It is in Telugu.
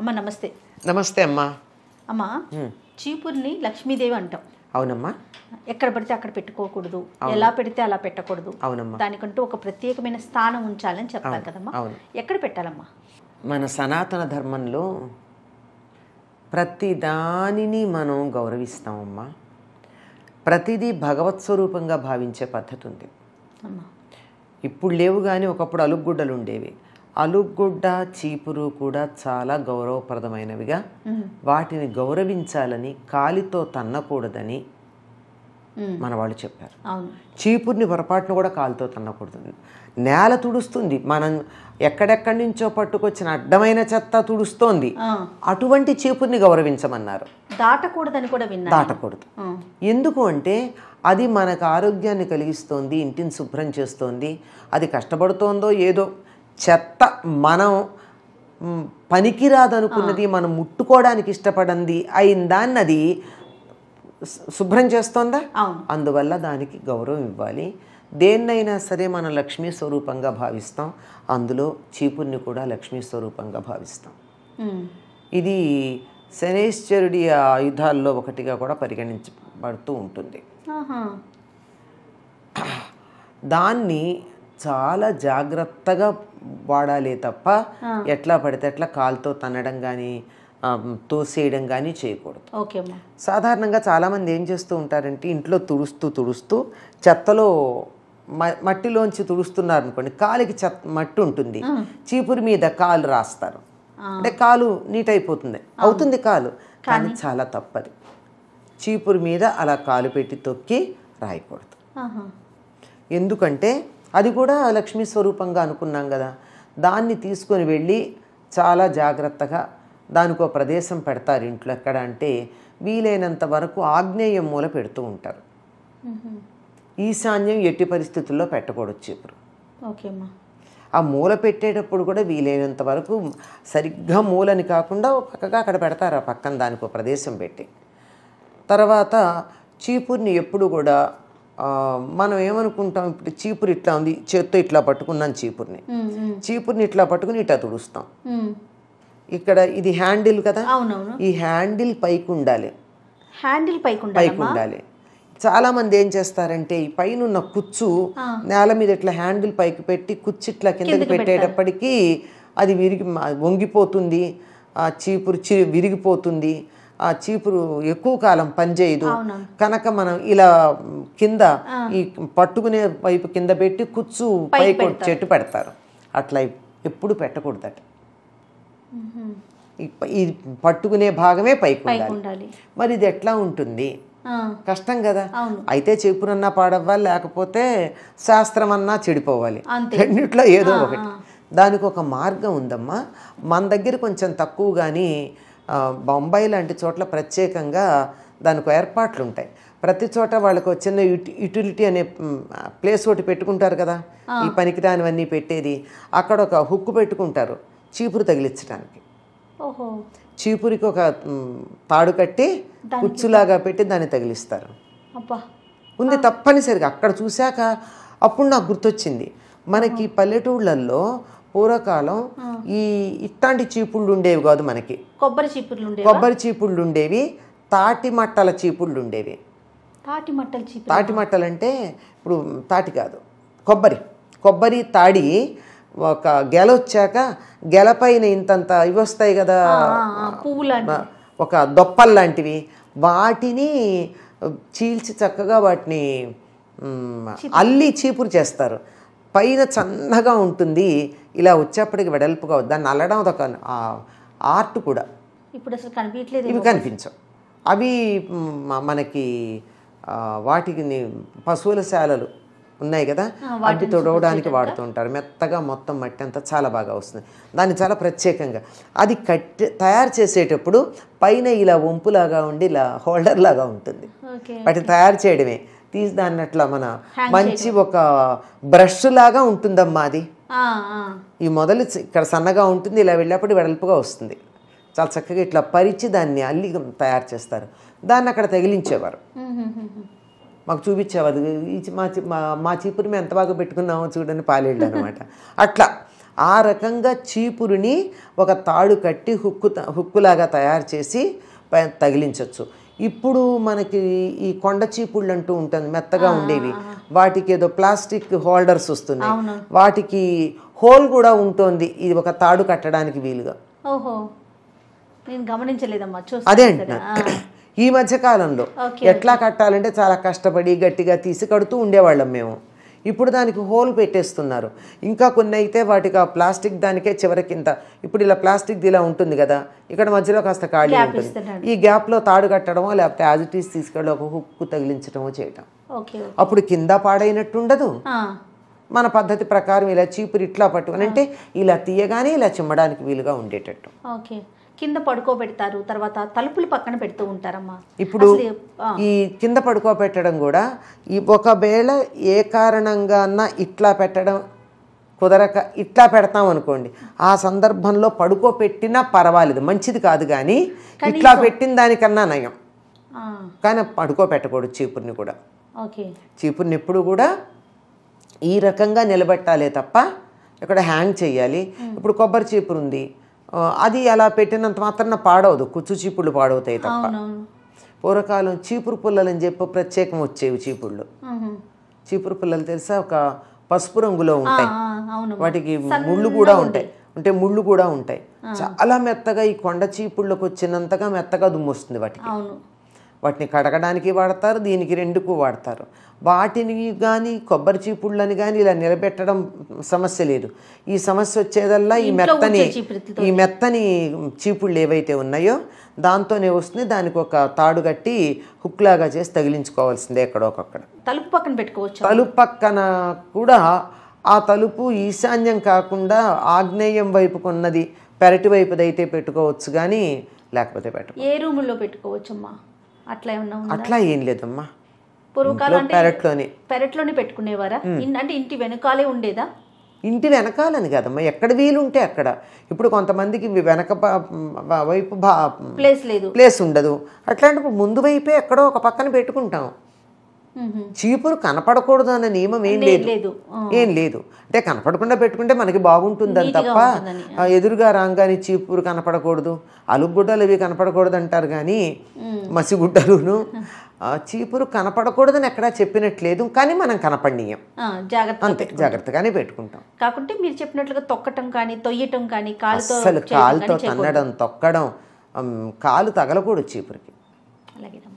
అమ్మ నమస్తే నమస్తే అమ్మా అమ్మా చీపుర్ని లక్ష్మీదేవి అంటాం అవునమ్మా ఎక్కడ పడితే అక్కడ పెట్టుకోకూడదు ఎలా పెడితే అలా పెట్టకూడదు అవునమ్మా దానికంటూ ఒక ప్రత్యేకమైన స్థానం ఉంచాలని చెప్పాలి కదమ్మా ఎక్కడ పెట్టాలమ్మా మన సనాతన ధర్మంలో ప్రతి దానిని మనం గౌరవిస్తామమ్మా ప్రతిదీ భగవత్ స్వరూపంగా భావించే పద్ధతి ఉంది ఇప్పుడు లేవు కానీ ఒకప్పుడు అలుగుడ్డలు ఉండేవి అలుగుడ్డ చీపురు కూడా చాలా గౌరవప్రదమైనవిగా వాటిని గౌరవించాలని కాలితో తన్నకూడదని మన వాళ్ళు చెప్పారు చీపుర్ని పొరపాటును కూడా కాలుతో తన్నకూడదు నేల తుడుస్తుంది మనం ఎక్కడెక్కడి నుంచో పట్టుకొచ్చిన అడ్డమైన చెత్త తుడుస్తోంది అటువంటి చీపుర్ని గౌరవించమన్నారు దాటకూడదని కూడా దాటకూడదు ఎందుకు అంటే అది మనకు ఆరోగ్యాన్ని కలిగిస్తోంది ఇంటిని శుభ్రం చేస్తోంది అది కష్టపడుతోందో ఏదో చెత్త మనం పనికిరాదనుకున్నది మనం ముట్టుకోవడానికి ఇష్టపడింది అయిన దాన్ని అది శుభ్రం చేస్తోందా అందువల్ల దానికి గౌరవం ఇవ్వాలి దేన్నైనా సరే మనం లక్ష్మీ స్వరూపంగా భావిస్తాం అందులో చీపుర్ని కూడా లక్ష్మీ స్వరూపంగా భావిస్తాం ఇది శనేశ్వరుడి ఆయుధాల్లో ఒకటిగా కూడా పరిగణించబడుతూ ఉంటుంది దాన్ని చాలా జాగ్రత్తగా వాడాలి తప్ప ఎట్లా పడితే ఎట్లా కాలుతో తనడం కానీ తోసేయడం కానీ చేయకూడదు సాధారణంగా చాలామంది ఏం చేస్తూ ఉంటారంటే ఇంట్లో తుడుస్తూ తుడుస్తూ చెత్తలో మట్టిలోంచి తుడుస్తున్నారు అనుకోండి కాలికి చెత్త మట్టి ఉంటుంది చీపురు మీద కాలు రాస్తారు అంటే కాలు నీట్ అయిపోతుంది అవుతుంది కాలు కానీ చాలా తప్పది చీపురు మీద అలా కాలు పెట్టి తొక్కి రాయకూడదు ఎందుకంటే అది కూడా లక్ష్మీ స్వరూపంగా అనుకున్నాం కదా దాన్ని తీసుకొని వెళ్ళి చాలా జాగ్రత్తగా దానికో ప్రదేశం పెడతారు ఇంట్లో ఎక్కడ అంటే వీలైనంత వరకు ఆగ్నేయం మూల పెడుతూ ఉంటారు ఈశాన్యం ఎట్టి పరిస్థితుల్లో పెట్టకూడచ్చు ఇప్పుడు ఆ మూల పెట్టేటప్పుడు కూడా వీలైనంత వరకు సరిగ్గా మూలని కాకుండా పక్కగా అక్కడ పెడతారు ఆ పక్కన దానికి ప్రదేశం పెట్టి తర్వాత చీపుర్ని ఎప్పుడు కూడా మనం ఏమనుకుంటాం ఇప్పుడు చీపురు ఇట్లా ఉంది చేత్తో ఇట్లా పట్టుకున్నాను చీపుర్ని చీపుర్ని ఇట్లా పట్టుకుని ఇట్లా తుడుస్తాం ఇక్కడ ఇది హ్యాండిల్ కదా ఈ హ్యాండిల్ పైకి ఉండాలి హ్యాండిల్ పైకి పైకి ఉండాలి చాలా మంది ఏం చేస్తారంటే ఈ పైన ఉన్న కుచ్చు నేల మీద ఇట్లా హ్యాండిల్ పైకి పెట్టి కుచ్చు ఇట్లా కిందకి పెట్టేటప్పటికీ అది విరిగి వంగిపోతుంది ఆ చీపురు చి విరిగిపోతుంది ఆ చీపురు ఎక్కువ కాలం పనిచేయదు కనుక మనం ఇలా కింద ఈ పట్టుకునే వైపు కింద పెట్టి కుచ్చు పై చెట్టు పెడతారు అట్లా ఎప్పుడు పెట్టకూడదట ఈ పట్టుకునే భాగమే పైకి ఉండాలి మరి ఇది ఎట్లా ఉంటుంది కష్టం కదా అయితే చెప్పునన్నా పాడవ్వాలి లేకపోతే శాస్త్రం అన్నా చెడిపోవాలి రెండిట్లో ఏదో ఒకటి దానికి ఒక మార్గం ఉందమ్మా మన దగ్గర కొంచెం తక్కువ కానీ బొంబాయి లాంటి చోట్ల ప్రత్యేకంగా దానికి ఏర్పాట్లు ఉంటాయి ప్రతి చోట వాళ్ళకు చిన్న యుటిలిటీ అనే ప్లేస్ ఒకటి పెట్టుకుంటారు కదా ఈ పనికి దానివన్నీ పెట్టేది అక్కడ ఒక హుక్కు పెట్టుకుంటారు చీపురు తగిలించడానికి చీపురికి ఒక తాడు కట్టి కుచ్చులాగా పెట్టి దాన్ని తగిలిస్తారు ఉంది తప్పనిసరిగా అక్కడ చూశాక అప్పుడు నాకు గుర్తొచ్చింది మనకి పల్లెటూళ్ళల్లో పూర్వకాలం ఈ ఇట్లాంటి చీపుళ్ళు ఉండేవి కాదు మనకి కొబ్బరి చీపుళ్ళు కొబ్బరి చీపుళ్ళు ఉండేవి తాటి మట్టల చీపుళ్ళు ఉండేవి తాటి మట్టల చీపు తాటి మట్టలు అంటే ఇప్పుడు తాటి కాదు కొబ్బరి కొబ్బరి తాడి ఒక గెల వచ్చాక గెల పైన ఇంతంత ఇవి వస్తాయి కదా ఒక దొప్పలు లాంటివి వాటిని చీల్చి చక్కగా వాటిని అల్లి చీపురు చేస్తారు పైన చందగా ఉంటుంది ఇలా వచ్చేప్పటికి వెడల్పుగా దాన్ని అల్లడం అదొక ఆర్ట్ కూడా ఇప్పుడు అసలు కనిపించలేదు ఇవి కనిపించవు అవి మనకి వాటికి పశువుల శాలలు ఉన్నాయి కదా అడ్డు తొడవడానికి ఉంటారు మెత్తగా మొత్తం మట్టి అంతా చాలా బాగా వస్తుంది దాన్ని చాలా ప్రత్యేకంగా అది కట్టి తయారు చేసేటప్పుడు పైన ఇలా వంపులాగా ఉండి ఇలా హోల్డర్ లాగా ఉంటుంది వాటిని తయారు చేయడమే తీసి దాన్ని అట్లా మన మంచి ఒక బ్రష్ లాగా ఉంటుందమ్మా అది ఈ మొదలు ఇక్కడ సన్నగా ఉంటుంది ఇలా వెళ్ళేప్పుడు వెడల్పుగా వస్తుంది చాలా చక్కగా ఇట్లా పరిచి దాన్ని అల్లి తయారు చేస్తారు దాన్ని అక్కడ తగిలించేవారు మాకు చూపించావు అది మా మా చీపురు మేము ఎంత బాగా పెట్టుకున్నామో చూడని పాలేళ్ళు అనమాట అట్లా ఆ రకంగా చీపురుని ఒక తాడు కట్టి హుక్కు హుక్కులాగా తయారు చేసి తగిలించవచ్చు ఇప్పుడు మనకి ఈ కొండ చీపుళ్ళు అంటూ ఉంటుంది మెత్తగా ఉండేవి వాటికి ఏదో ప్లాస్టిక్ హోల్డర్స్ వస్తున్నాయి వాటికి హోల్ కూడా ఉంటుంది ఇది ఒక తాడు కట్టడానికి వీలుగా ఓహో నేను గమనించలేదమ్మా అదే అంటున్నాను ఈ మధ్య కాలంలో ఎట్లా కట్టాలంటే చాలా కష్టపడి గట్టిగా తీసి కడుతూ ఉండేవాళ్ళం మేము ఇప్పుడు దానికి హోల్ పెట్టేస్తున్నారు ఇంకా కొన్ని అయితే వాటికి ఆ ప్లాస్టిక్ దానికే చివరికింత ఇప్పుడు ఇలా ప్లాస్టిక్ ఇలా ఉంటుంది కదా ఇక్కడ మధ్యలో కాస్త ఖాళీ ఉంటుంది ఈ గ్యాప్లో తాడు కట్టడమో లేకపోతే యాజిటీస్ తీసుకెళ్ళి ఒక హుక్కు తగిలించడమో చేయటం అప్పుడు కింద పాడైనట్టు ఉండదు మన పద్ధతి ప్రకారం ఇలా చీపురు ఇట్లా పట్టుకుని అంటే ఇలా తీయగానే ఇలా చిమ్మడానికి వీలుగా ఉండేటట్టు ఓకే కింద పడుకోబెడతారు తర్వాత తలుపులు పక్కన పెడుతూ ఉంటారమ్మా ఇప్పుడు ఈ కింద పడుకోబెట్టడం కూడా ఈ ఒకవేళ ఏ కారణంగా ఇట్లా పెట్టడం కుదరక ఇట్లా పెడతాం అనుకోండి ఆ సందర్భంలో పడుకోబెట్టినా పర్వాలేదు మంచిది కాదు కానీ ఇట్లా పెట్టిన దానికన్నా నయం కానీ పడుకోపెట్టకూడదు చీపుర్ని కూడా చీపుర్ని ఎప్పుడు కూడా ఈ రకంగా నిలబెట్టాలే తప్ప ఇక్కడ హ్యాంగ్ చేయాలి ఇప్పుడు కొబ్బరి చీపురు ఉంది అది అలా పెట్టినంత మాత్రం పాడవదు కుచ్చు చీపుళ్ళు పాడవుతాయి తప్ప పూర్వకాలం చీపురు పుల్లలు అని చెప్పి ప్రత్యేకం వచ్చేవి చీపుళ్ళు చీపురు పుల్లలు తెలిసా ఒక పసుపు రంగులో ఉంటాయి వాటికి ముళ్ళు కూడా ఉంటాయి అంటే ముళ్ళు కూడా ఉంటాయి చాలా మెత్తగా ఈ కొండ చీపుళ్ళకి వచ్చినంతగా మెత్తగా దుమ్ము వస్తుంది వాటికి వాటిని కడగడానికి వాడతారు దీనికి రెండుకు వాడతారు వాటిని కానీ కొబ్బరి చీపుళ్ళని కానీ ఇలా నిలబెట్టడం సమస్య లేదు ఈ సమస్య వచ్చేదల్లా ఈ మెత్తని ఈ మెత్తని చీపుళ్ళు ఏవైతే ఉన్నాయో దాంతోనే వస్తుంది దానికి ఒక తాడు కట్టి హుక్లాగా చేసి తగిలించుకోవాల్సిందే ఒక తలుపు పక్కన పెట్టుకోవచ్చు తలుపు పక్కన కూడా ఆ తలుపు ఈశాన్యం కాకుండా ఆగ్నేయం వైపుకున్నది పెరటి వైపుదైతే పెట్టుకోవచ్చు కానీ లేకపోతే పెట్టు ఏ రూముల్లో పెట్టుకోవచ్చమ్మా అట్లా ఏమన్నా అట్లా ఏం లేదమ్మా పూర్వకాలం పెరట్లోనే పెరట్లోనే పెట్టుకునేవారా అంటే ఇంటి వెనకాలే ఉండేదా ఇంటి వెనకాలని కదమ్మా ఎక్కడ వీలుంటే అక్కడ ఇప్పుడు కొంతమందికి వెనక వైపు ప్లేస్ లేదు ప్లేస్ ఉండదు అట్లాంటి ముందు వైపే ఎక్కడో ఒక పక్కన పెట్టుకుంటాం చీపురు కనపడకూడదు అనే నియమం ఏం లేదు ఏం లేదు అంటే కనపడకుండా పెట్టుకుంటే మనకి బాగుంటుందని తప్ప ఎదురుగా రాగానే చీపురు కనపడకూడదు అలుగుడ్డలు ఇవి కనపడకూడదు అంటారు కానీ మసిగుడ్డలును చీపురు కనపడకూడదని ఎక్కడా చెప్పినట్లేదు కానీ మనం కనపడనీయం అంతే జాగ్రత్తగానే పెట్టుకుంటాం కాకుంటే మీరు చెప్పినట్లుగా తొక్కటం కానీ తొయ్యటం కానీ కాలుతో అసలు కాలుతో తన్నడం తొక్కడం కాలు తగలకూడదు చీపురికి అలాగే